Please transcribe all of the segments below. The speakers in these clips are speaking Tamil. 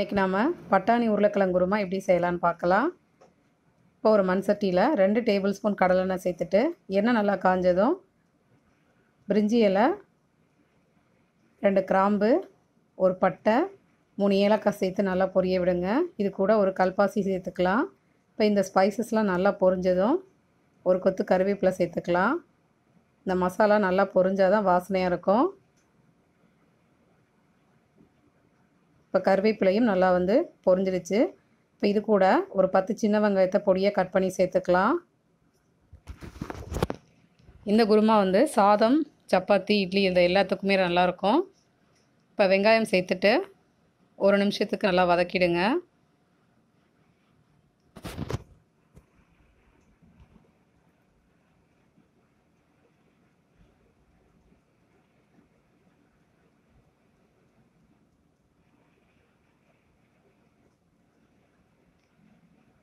இன்றைக்கி நாம் பட்டாணி உருளைக்கிழங்கு குருமா எப்படி செய்யலான்னு பார்க்கலாம் இப்போ ஒரு மண் சட்டியில் ரெண்டு டேபிள் ஸ்பூன் கடலெண்ணெய் சேர்த்துட்டு எண்ணெய் நல்லா காஞ்சதும் பிரிஞ்சி இலை ரெண்டு கிராம்பு ஒரு பட்டை மூணு ஏலக்காய் சேர்த்து நல்லா பொரிய விடுங்க இது கூட ஒரு கல்பாசி சேர்த்துக்கலாம் இப்போ இந்த ஸ்பைசஸ்லாம் நல்லா பொரிஞ்சதும் ஒரு கொத்து கருவேப்பிலை சேர்த்துக்கலாம் இந்த மசாலா நல்லா பொரிஞ்சால் தான் வாசனையாக இருக்கும் இப்போ கருவேப்பிலையும் நல்லா வந்து பொரிஞ்சிடுச்சு இப்போ இது கூட ஒரு பத்து சின்ன வெங்காயத்தை பொடியாக கட் பண்ணி சேர்த்துக்கலாம் இந்த குருமா வந்து சாதம் சப்பாத்தி இட்லி இந்த எல்லாத்துக்குமே நல்லாயிருக்கும் இப்போ வெங்காயம் சேர்த்துட்டு ஒரு நிமிஷத்துக்கு நல்லா வதக்கிடுங்க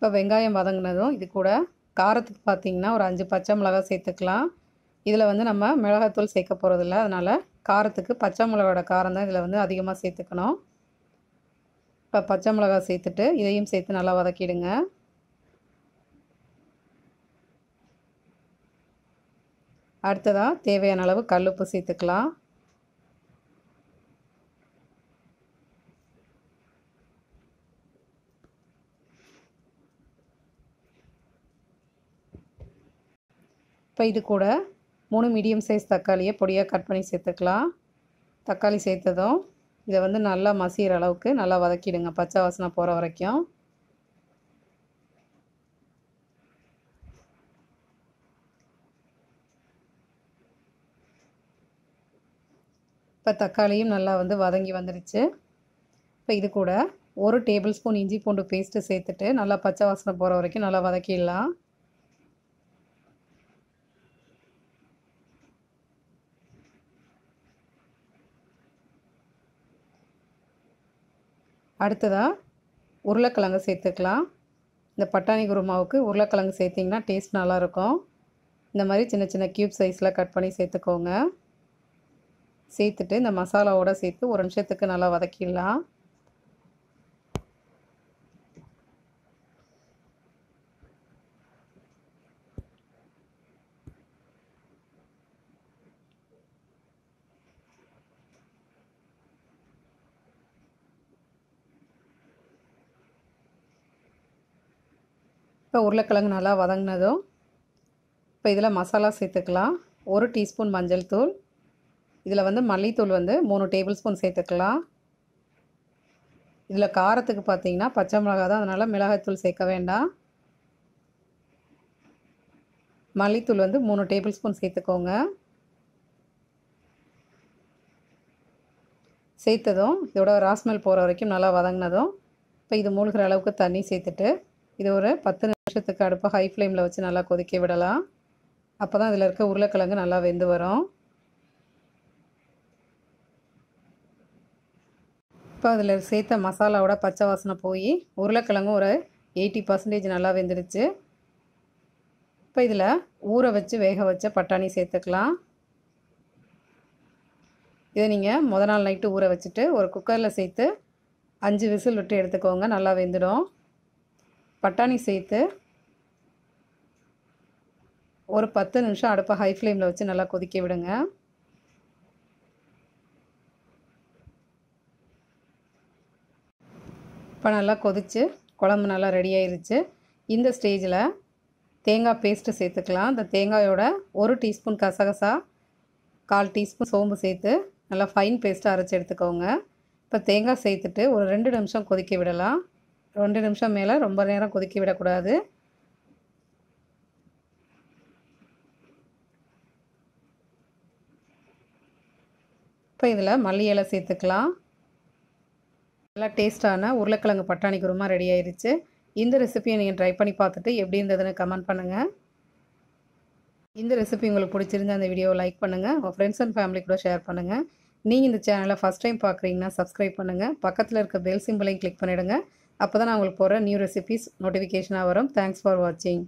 இப்போ வெங்காயம் வதங்கினதும் இது கூட காரத்துக்கு பார்த்திங்கன்னா ஒரு அஞ்சு பச்சை மிளகாய் சேர்த்துக்கலாம் இதில் வந்து நம்ம மிளகாத்தூள் சேர்க்க போகிறதில்ல அதனால் காரத்துக்கு பச்சை மிளகோட காரம் தான் இதில் வந்து அதிகமாக சேர்த்துக்கணும் இப்போ பச்சை மிளகா சேர்த்துட்டு இதையும் சேர்த்து நல்லா வதக்கிடுங்க அடுத்ததாக தேவையான அளவு கல்லுப்பு சேர்த்துக்கலாம் இப்போ இது கூட மூணு மீடியம் சைஸ் தக்காளியை பொடியாக கட் பண்ணி சேர்த்துக்கலாம் தக்காளி சேர்த்ததும் இதை வந்து நல்லா மசிகிற அளவுக்கு நல்லா வதக்கிடுங்க பச்சை வாசனை போகிற வரைக்கும் இப்போ தக்காளியும் நல்லா வந்து வதங்கி வந்துடுச்சு இப்போ இது கூட ஒரு டேபிள் ஸ்பூன் இஞ்சி பூண்டு பேஸ்ட்டு சேர்த்துட்டு நல்லா பச்சை வாசனை போகிற வரைக்கும் நல்லா வதக்கிடலாம் அடுத்ததாக உருளைக்கிழங்கு சேர்த்துக்கலாம் இந்த பட்டாணி குருமாவுக்கு உருளைக்கிழங்கு சேர்த்திங்கன்னா டேஸ்ட் நல்லாயிருக்கும் இந்த மாதிரி சின்ன சின்ன க்யூப் சைஸில் கட் பண்ணி சேர்த்துக்கோங்க சேர்த்துட்டு இந்த மசாலாவோடு சேர்த்து ஒரு நிமிஷத்துக்கு நல்லா வதக்கிடலாம் இப்போ உருளைக்கிழங்கு நல்லா வதங்கினதும் இப்போ இதில் மசாலா சேர்த்துக்கலாம் ஒரு டீஸ்பூன் மஞ்சள் தூள் இதில் வந்து மல்லித்தூள் வந்து மூணு டேபிள் ஸ்பூன் சேர்த்துக்கலாம் இதில் காரத்துக்கு பார்த்தீங்கன்னா பச்சை மிளகா தான் அதனால் மிளகாய்த்தூள் சேர்க்க வேண்டாம் மல்லித்தூள் வந்து மூணு டேபிள் ஸ்பூன் சேர்த்துக்கோங்க சேர்த்ததும் இதோட ராஸ்மெல் போகிற வரைக்கும் நல்லா வதங்கினதும் இப்போ இது மூழ்கிற அளவுக்கு தண்ணி சேர்த்துட்டு இது ஒரு பத்து நிமிஷத்துக்கு அடுப்பை ஹை ஃப்ளேமில் வச்சு நல்லா கொதிக்க விடலாம் அப்போ தான் இதில் இருக்க உருளைக்கிழங்கு நல்லா வெந்து வரும் இப்போ அதில் சேர்த்த மசாலாவோட பச்சை வாசனை போய் உருளைக்கிழங்கு ஒரு எயிட்டி பர்சன்டேஜ் நல்லா வெந்துடுச்சு இப்போ இதில் ஊற வச்சு வேக வச்ச பட்டாணி சேர்த்துக்கலாம் இதை நீங்கள் முத நாள் நைட்டு ஊற வச்சுட்டு ஒரு குக்கரில் சேர்த்து அஞ்சு விசில் விட்டு எடுத்துக்கோங்க நல்லா வெந்துடும் பட்டாணி சேர்த்து ஒரு பத்து நிமிஷம் அடுப்பை ஹை ஃப்ளேமில் வச்சு நல்லா கொதிக்க விடுங்க இப்போ நல்லா கொதித்து குழம்பு நல்லா ரெடி ஆயிருச்சு இந்த ஸ்டேஜில் தேங்காய் பேஸ்ட்டு சேர்த்துக்கலாம் இந்த தேங்காயோட ஒரு டீஸ்பூன் கசகசா கால் டீஸ்பூன் சோம்பு சேர்த்து நல்லா ஃபைன் பேஸ்ட்டாக அரைச்சி எடுத்துக்கோங்க இப்போ தேங்காய் சேர்த்துட்டு ஒரு ரெண்டு நிமிஷம் கொதிக்க விடலாம் ரெண்டு நிமிஷம் மேலே ரொம்ப நேரம் கொதிக்க விடக்கூடாது இப்போ இதில் மல்லி இலை சேர்த்துக்கலாம் நல்லா டேஸ்ட்டான உருளைக்கிழங்கு பட்டாணி குருமா ரெடி ஆயிடுச்சு இந்த ரெசிபியை நீங்கள் ட்ரை பண்ணி பார்த்துட்டு எப்படி இருந்ததுன்னு கமெண்ட் பண்ணுங்கள் இந்த ரெசிபி உங்களுக்கு பிடிச்சிருந்து அந்த வீடியோவை லைக் பண்ணுங்கள் உங்கள் ஃப்ரெண்ட்ஸ் அண்ட் ஃபேமிலி கூட ஷேர் பண்ணுங்கள் நீங்கள் இந்த சேனலை ஃபஸ்ட் டைம் பார்க்குறீங்கன்னா சப்ஸ்கிரைப் பண்ணுங்கள் பக்கத்தில் இருக்க பெல் சிம்பிளையும் கிளிக் பண்ணிவிடுங்க அப்போ தான் நான் உங்களுக்கு போகிற நியூ ரெசிபீஸ் நோட்டிஃபிகேஷனாக வரும் தேங்க்ஸ் ஃபார் வாட்சிங்